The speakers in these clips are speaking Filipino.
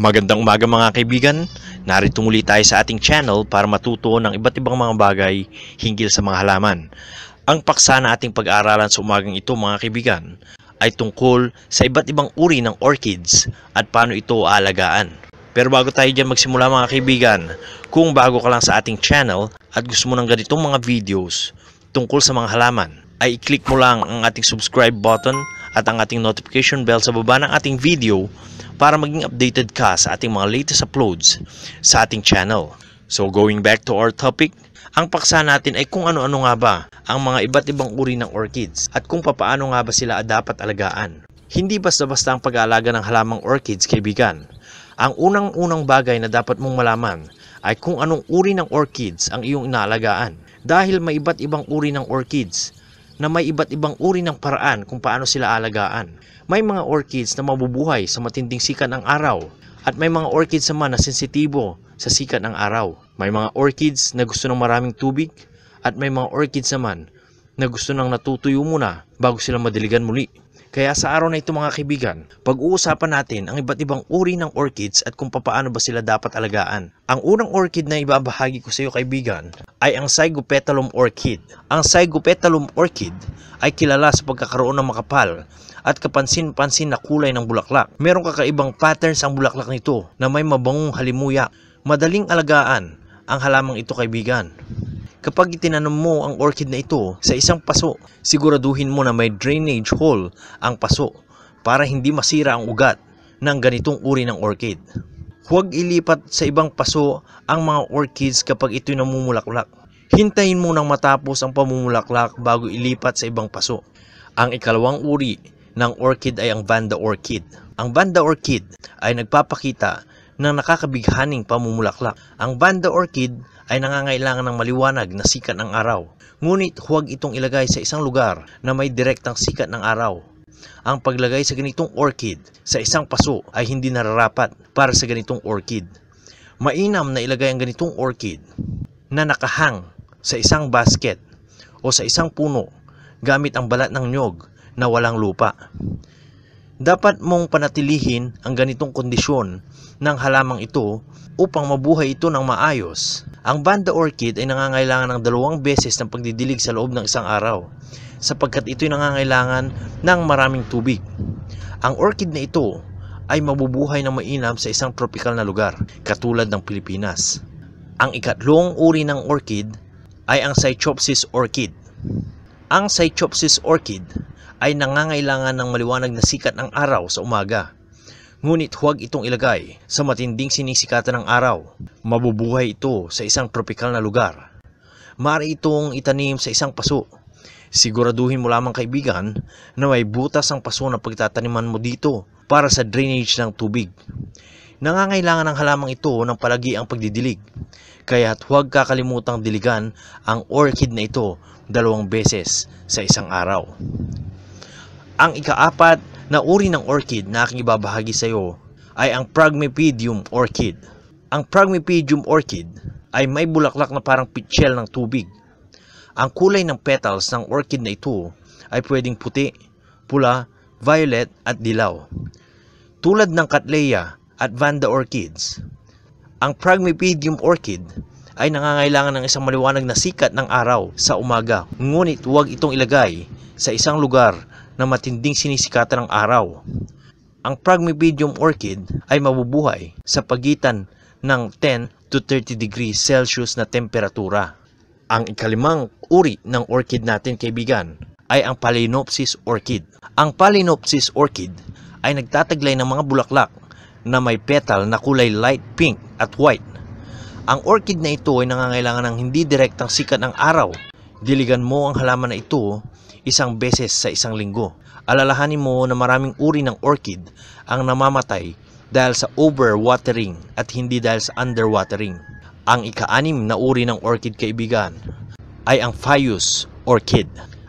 Magandang umaga mga kaibigan, narito muli tayo sa ating channel para matuto ng iba't ibang mga bagay hinggil sa mga halaman. Ang paksa na ating pag-aaralan sa umagang ito mga kaibigan ay tungkol sa iba't ibang uri ng orchids at paano ito aalagaan. Pero bago tayo dyan magsimula mga kaibigan, kung bago ka lang sa ating channel at gusto mo ng ganitong mga videos tungkol sa mga halaman, ay i-click mo lang ang ating subscribe button at ang ating notification bell sa baba ng ating video para maging updated ka sa ating mga latest uploads sa ating channel. So going back to our topic, ang paksa natin ay kung ano-ano nga ba ang mga iba't ibang uri ng orchids at kung papaano nga ba sila dapat alagaan. Hindi basta-basta ang pag-aalaga ng halamang orchids, kaibigan. Ang unang-unang bagay na dapat mong malaman ay kung anong uri ng orchids ang iyong inaalagaan. Dahil may iba't ibang uri ng orchids na may iba't ibang uri ng paraan kung paano sila alagaan. May mga orchids na mabubuhay sa matinding sikat ng araw at may mga orchids naman na sensitibo sa sikat ng araw. May mga orchids na gusto ng maraming tubig at may mga orchids naman na gusto nang natutuyo muna bago sila madiligan muli. Kaya sa araw na ito mga kaibigan, pag-uusapan natin ang iba't ibang uri ng orchids at kung paano ba sila dapat alagaan. Ang unang orchid na ibabahagi ko sa iyo kaibigan ay ang Zygopetalum orchid. Ang Zygopetalum orchid ay kilala sa pagkakaroon ng makapal at kapansin-pansin na kulay ng bulaklak. Merong kakaibang patterns ang bulaklak nito na may mabangong halimuyak. Madaling alagaan ang halamang ito kaibigan. Kapag itinanong mo ang orchid na ito sa isang paso, siguraduhin mo na may drainage hole ang paso para hindi masira ang ugat ng ganitong uri ng orchid. Huwag ilipat sa ibang paso ang mga orchids kapag ito'y namumulaklak. Hintayin mo nang matapos ang pamumulaklak bago ilipat sa ibang paso. Ang ikalawang uri ng orchid ay ang Vanda orchid. Ang Vanda orchid ay nagpapakita ng nakakabighaning pamumulaklak. Ang Banda Orchid ay nangangailangan ng maliwanag na sikat ng araw. Ngunit huwag itong ilagay sa isang lugar na may direktang sikat ng araw. Ang paglagay sa ganitong orchid sa isang paso ay hindi nararapat para sa ganitong orchid. Mainam na ilagay ang ganitong orchid na nakahang sa isang basket o sa isang puno gamit ang balat ng nyog na walang lupa dapat mong panatilihin ang ganitong kondisyon ng halamang ito upang mabuhay ito ng maayos. Ang Banda Orchid ay nangangailangan ng dalawang beses ng pagdidilig sa loob ng isang araw sapagkat ito'y nangangailangan ng maraming tubig. Ang orchid na ito ay mabubuhay ng mainam sa isang tropical na lugar katulad ng Pilipinas. Ang ikatlong uri ng orchid ay ang Cychopsis orchid. Ang Cychopsis orchid ay nangangailangan ng maliwanag na sikat ng araw sa umaga. Ngunit huwag itong ilagay sa matinding sinisikatan ng araw. Mabubuhay ito sa isang tropikal na lugar. Maaari itong itanim sa isang paso. Siguraduhin mo lamang kaibigan na may butas ang paso na pagtataniman mo dito para sa drainage ng tubig. Nangangailangan ng halamang ito ng palagi ang pagdidilig. Kaya't huwag kakalimutang diligan ang orchid na ito dalawang beses sa isang araw. Ang ikaapat na uri ng orchid na aking ibabahagi sa iyo ay ang Pragmepedium orchid. Ang Pragmepedium orchid ay may bulaklak na parang pitchel ng tubig. Ang kulay ng petals ng orchid na ito ay pwedeng puti, pula, violet at dilaw. Tulad ng Cattleya, at Vanda orchids. Ang Phragmipedium orchid ay nangangailangan ng isang maliwanag na sikat ng araw sa umaga. Ngunit huwag itong ilagay sa isang lugar na matinding sinisikatan ng araw. Ang Phragmipedium orchid ay mabubuhay sa pagitan ng 10 to 30 degrees Celsius na temperatura. Ang ikalimang uri ng orchid natin kaibigan ay ang Phalaenopsis orchid. Ang Phalaenopsis orchid ay nagtataglay ng mga bulaklak na may petal na kulay light pink at white. Ang orchid na ito ay nangangailangan ng hindi direktang sikat ng araw. Diligan mo ang halaman na ito isang beses sa isang linggo. Alalahanin mo na maraming uri ng orchid ang namamatay dahil sa overwatering at hindi dahil sa underwatering. Ang ikaanim na uri ng orchid kaibigan ay ang Phaius orchid.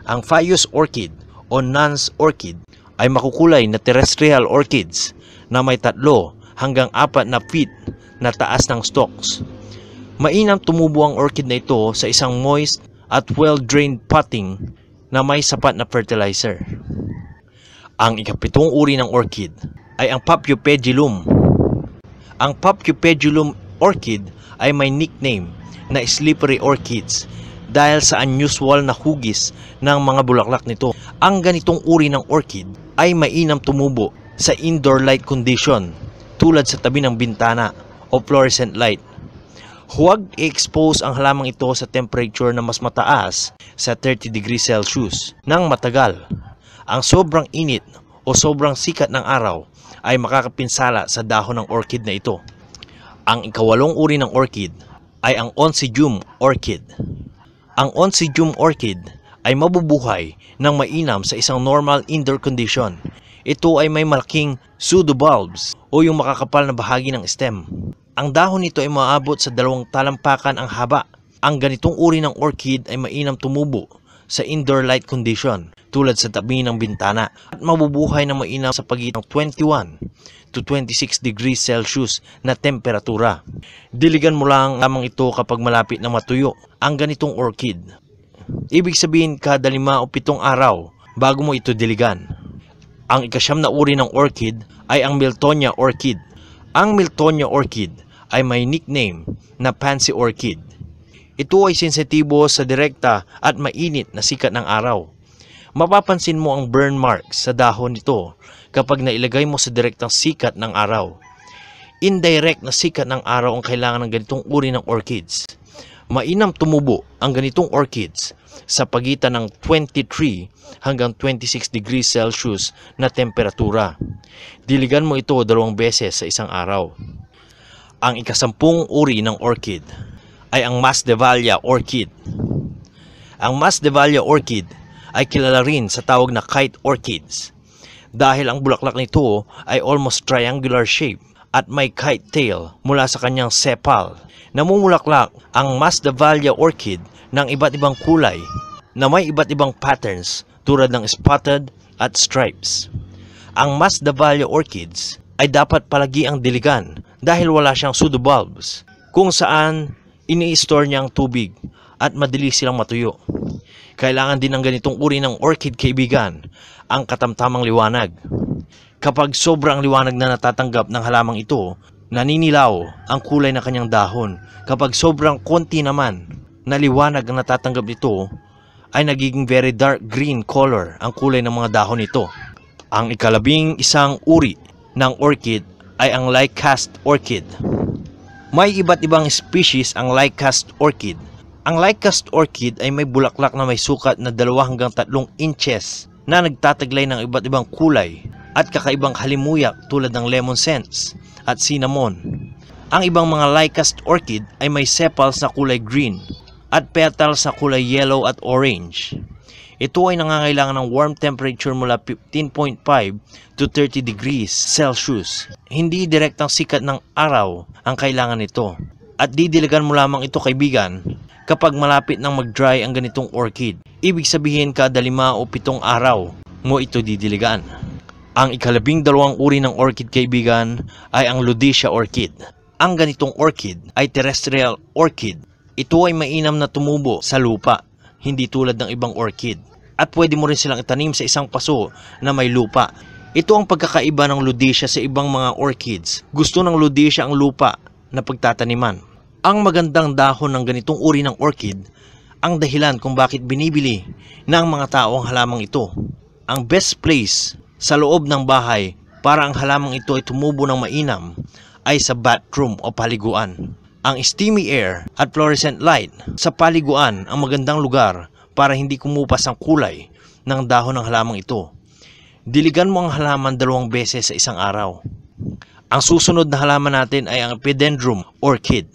Ang Phaius orchid o Nun's orchid ay makukulay na terrestrial orchids na may tatlo hanggang apat na feet na taas ng stalks. Mainam tumubo ang orchid na ito sa isang moist at well-drained potting na may sapat na fertilizer. Ang ikapitong uri ng orchid ay ang Papupedilum. Ang Papupedilum orchid ay may nickname na slippery orchids dahil sa unusual na hugis ng mga bulaklak nito. Ang ganitong uri ng orchid ay mainam tumubo sa indoor light condition tulad sa tabi ng bintana o fluorescent light. Huwag i-expose ang halamang ito sa temperature na mas mataas sa 30 degrees Celsius ng matagal. Ang sobrang init o sobrang sikat ng araw ay makakapinsala sa dahon ng orchid na ito. Ang ikawalong uri ng orchid ay ang Oncidium orchid. Ang Oncidium orchid ay mabubuhay ng mainam sa isang normal indoor condition. Ito ay may malaking pseudobulbs o yung makakapal na bahagi ng stem. Ang dahon nito ay maabot sa dalawang talampakan ang haba. Ang ganitong uri ng orchid ay mainam tumubo sa indoor light condition tulad sa tabi ng bintana at mabubuhay na mainam sa pagitan ng 21 to 26 degrees Celsius na temperatura. Diligan mo lang lamang ito kapag malapit na matuyo ang ganitong orchid Ibig sabihin kada lima o pitong araw bago mo ito diligan. Ang ikasyam na uri ng orchid ay ang Miltonia orchid. Ang Miltonia orchid ay may nickname na pansy orchid. Ito ay sensitibo sa direkta at mainit na sikat ng araw. Mapapansin mo ang burn marks sa dahon nito kapag nailagay mo sa direktang sikat ng araw. Indirect na sikat ng araw ang kailangan ng ganitong uri ng orchids mainam tumubo ang ganitong orchids sa pagitan ng 23 hanggang 26 degrees Celsius na temperatura. Diligan mo ito dalawang beses sa isang araw. Ang ikasampung uri ng orchid ay ang Masdevallia orchid. Ang Masdevallia orchid ay kilala rin sa tawag na kite orchids dahil ang bulaklak nito ay almost triangular shape at may kite tail mula sa kanyang sepal. Namumulaklak ang Masdavalia orchid ng iba't ibang kulay na may iba't ibang patterns tulad ng spotted at stripes. Ang Masdavalia orchids ay dapat palagi ang diligan dahil wala siyang pseudobulbs kung saan ini-store niya ang tubig at madali silang matuyo. Kailangan din ng ganitong uri ng orchid kaibigan ang katamtamang liwanag. Kapag sobrang liwanag na natatanggap ng halamang ito, naninilaw ang kulay ng kanyang dahon. Kapag sobrang konti naman na liwanag ang natatanggap nito, ay nagiging very dark green color ang kulay ng mga dahon nito. Ang ikalabing isang uri ng orchid ay ang Lycast orchid. May iba't ibang species ang Lycast orchid. Ang Lycast orchid ay may bulaklak na may sukat na 2 hanggang 3 inches na nagtataglay ng iba't ibang kulay at kakaibang halimuyak tulad ng lemon scents at cinnamon. Ang ibang mga Lycast orchid ay may sepals na kulay green at petals sa kulay yellow at orange. Ito ay nangangailangan ng warm temperature mula 15.5 to 30 degrees Celsius. Hindi direktang sikat ng araw ang kailangan nito. At didiligan mo lamang ito kaibigan kapag malapit nang mag-dry ang ganitong orchid. Ibig sabihin ka dalima o pitong araw mo ito didiligan. Ang ikalabing dalawang uri ng orchid kaibigan ay ang Ludicia orchid. Ang ganitong orchid ay terrestrial orchid. Ito ay mainam na tumubo sa lupa, hindi tulad ng ibang orchid. At pwede mo rin silang itanim sa isang paso na may lupa. Ito ang pagkakaiba ng Ludicia sa ibang mga orchids. Gusto ng Ludicia ang lupa na pagtataniman. Ang magandang dahon ng ganitong uri ng orchid ang dahilan kung bakit binibili ng mga tao ang halamang ito. Ang best place sa loob ng bahay para ang halamang ito ay tumubo ng mainam ay sa bathroom o paliguan. Ang steamy air at fluorescent light sa paliguan ang magandang lugar para hindi kumupas ang kulay ng dahon ng halamang ito. Diligan mo ang halaman dalawang beses sa isang araw. Ang susunod na halaman natin ay ang pedendrum orchid.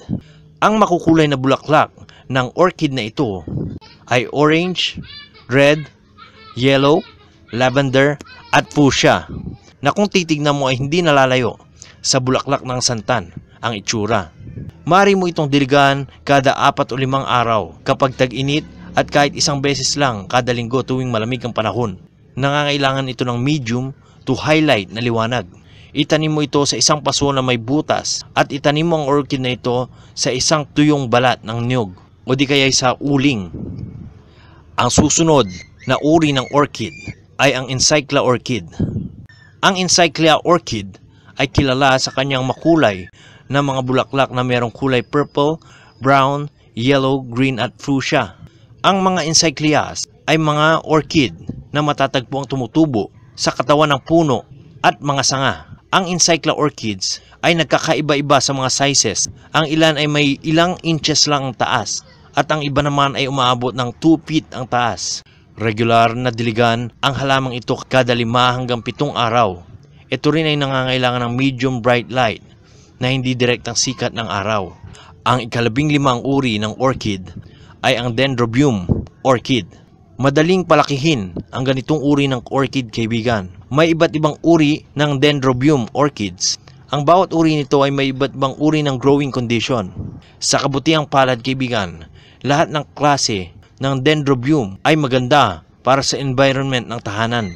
Ang makukulay na bulaklak ng orchid na ito ay orange, red, yellow, lavender at fuchsia na kung titignan mo ay hindi nalalayo sa bulaklak ng santan ang itsura. Mari mo itong diligan kada apat o limang araw kapag tag-init at kahit isang beses lang kada linggo tuwing malamig ang panahon. Nangangailangan ito ng medium to highlight na liwanag. Itanim mo ito sa isang paso na may butas at itanim mo ang orchid na ito sa isang tuyong balat ng niyog o di kaya sa uling. Ang susunod na uri ng orchid ay ang Encyclia orchid. Ang Encyclia orchid ay kilala sa kanyang makulay na mga bulaklak na mayroong kulay purple, brown, yellow, green at fuchsia. Ang mga encyclias ay mga orchid na matatagpo ang tumutubo sa katawan ng puno at mga sanga. Ang Encyclia orchids ay nagkakaiba-iba sa mga sizes. Ang ilan ay may ilang inches lang ang taas at ang iba naman ay umaabot ng 2 feet ang taas. Regular na diligan ang halamang ito kada lima hanggang pitong araw. Ito rin ay nangangailangan ng medium bright light na hindi direktang sikat ng araw. Ang ikalabing limang uri ng orchid ay ang Dendrobium orchid. Madaling palakihin ang ganitong uri ng orchid kaibigan. May iba't ibang uri ng Dendrobium orchids ang bawat uri nito ay may iba't ibang uri ng growing condition. Sa kabutihang palad kaibigan, lahat ng klase ng dendrobium ay maganda para sa environment ng tahanan.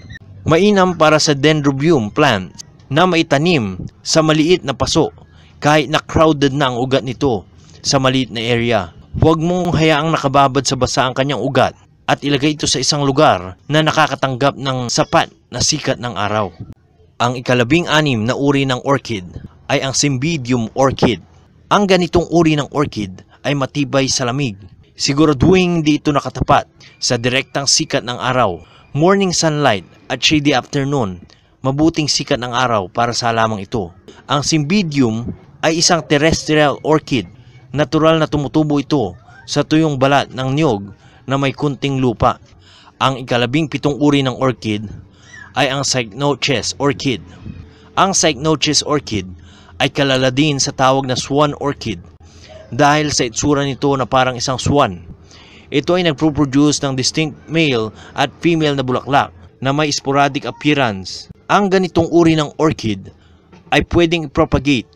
Mainam para sa dendrobium plant na maitanim sa maliit na paso kahit na crowded na ang ugat nito sa maliit na area. Huwag mong hayaang nakababad sa basa ang kanyang ugat at ilagay ito sa isang lugar na nakakatanggap ng sapat na sikat ng araw. Ang ikalabing anim na uri ng orchid ay ang Cymbidium orchid. Ang ganitong uri ng orchid ay matibay sa lamig Siguraduhin hindi ito nakatapat sa direktang sikat ng araw, morning sunlight at shady afternoon, mabuting sikat ng araw para sa halamang ito. Ang cymbidium ay isang terrestrial orchid. Natural na tumutubo ito sa tuyong balat ng niyog na may kunting lupa. Ang ikalabing pitong uri ng orchid ay ang Cycnoches orchid. Ang Cycnoches orchid ay kalala din sa tawag na swan orchid dahil sa itsura nito na parang isang swan. Ito ay nagproproduce ng distinct male at female na bulaklak na may sporadic appearance. Ang ganitong uri ng orchid ay pwedeng propagate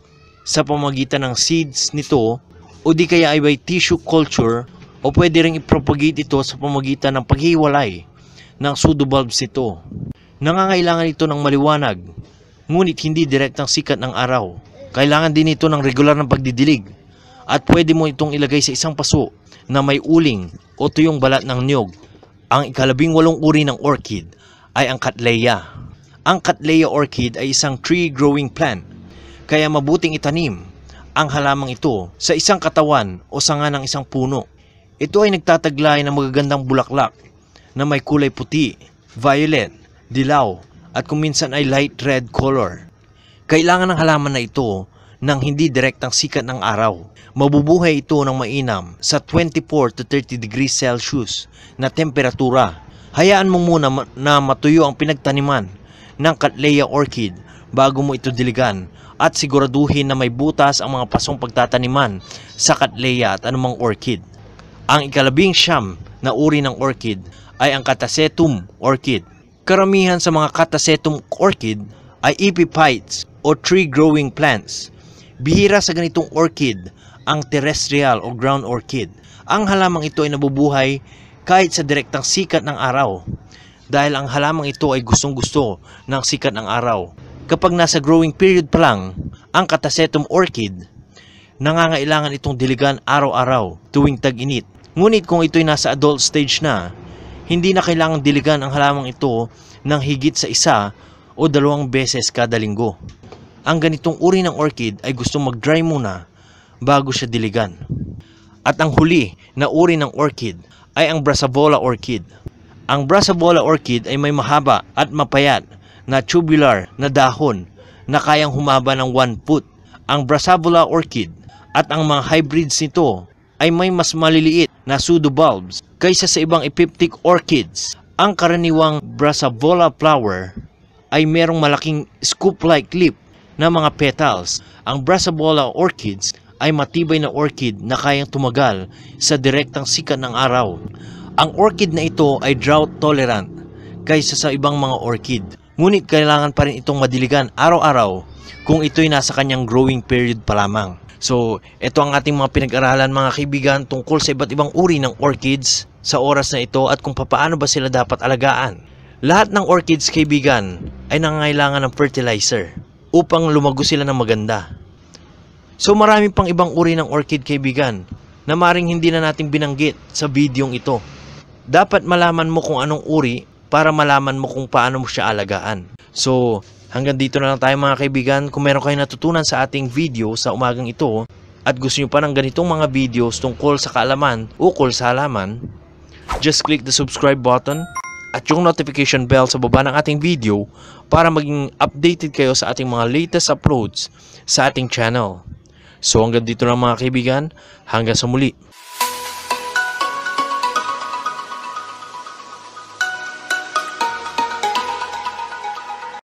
sa pamagitan ng seeds nito o di kaya ay by tissue culture o pwede rin ipropagate ito sa pamagitan ng paghiwalay ng pseudobulbs nito. Nangangailangan ito ng maliwanag, ngunit hindi direktang sikat ng araw. Kailangan din ito ng regular ng pagdidilig at pwede mo itong ilagay sa isang paso na may uling o tuyong balat ng niyog. Ang ikalabing walong uri ng orchid ay ang Cattleya. Ang Cattleya orchid ay isang tree growing plant kaya mabuting itanim ang halamang ito sa isang katawan o sanga ng isang puno. Ito ay nagtataglay ng magagandang bulaklak na may kulay puti, violet, dilaw at kuminsan ay light red color. Kailangan ng halaman na ito ng hindi direktang sikat ng araw. Mabubuhay ito ng mainam sa 24 to 30 degrees Celsius na temperatura. Hayaan mo muna na matuyo ang pinagtaniman ng Cattleya orchid bago mo ito diligan at siguraduhin na may butas ang mga pasong pagtataniman sa Cattleya at anumang orchid. Ang ikalabing siyam na uri ng orchid ay ang Catasetum orchid. Karamihan sa mga Catasetum orchid ay epiphytes o tree-growing plants Bihira sa ganitong orchid ang terrestrial o ground orchid. Ang halamang ito ay nabubuhay kahit sa direktang sikat ng araw dahil ang halamang ito ay gustong-gusto ng sikat ng araw. Kapag nasa growing period pa lang ang Catasetum orchid, nangangailangan itong diligan araw-araw tuwing tag-init. Ngunit kung ito'y nasa adult stage na, hindi na kailangan diligan ang halamang ito ng higit sa isa o dalawang beses kada linggo. Ang ganitong uri ng orchid ay gustong mag-dry muna bago siya diligan. At ang huli na uri ng orchid ay ang Brassavola orchid. Ang Brassavola orchid ay may mahaba at mapayat na tubular na dahon na kayang humaba ng 1 foot. Ang Brassavola orchid at ang mga hybrids nito ay may mas maliliit na pseudo bulbs kaysa sa ibang epiptic orchids. Ang karaniwang Brassavola flower ay merong malaking scoop-like leaf ng mga petals. Ang Brassavola orchids ay matibay na orchid na kayang tumagal sa direktang sikat ng araw. Ang orchid na ito ay drought tolerant kaysa sa ibang mga orchid. Ngunit kailangan pa rin itong madiligan araw-araw kung ito'y nasa kanyang growing period pa lamang. So, ito ang ating mga pinag-aralan mga kaibigan tungkol sa iba't ibang uri ng orchids sa oras na ito at kung paano ba sila dapat alagaan. Lahat ng orchids kaibigan ay nangangailangan ng fertilizer upang lumago sila ng maganda. So marami pang ibang uri ng orchid kaibigan na maring hindi na natin binanggit sa videong ito. Dapat malaman mo kung anong uri para malaman mo kung paano mo siya alagaan. So hanggang dito na lang tayo mga kaibigan. Kung meron kayong natutunan sa ating video sa umagang ito at gusto nyo pa ng ganitong mga videos tungkol sa kaalaman ukol sa halaman, just click the subscribe button at yung notification bell sa baba ng ating video para maging updated kayo sa ating mga latest uploads sa ating channel. So hanggang dito na mga kaibigan, hanggang sa muli.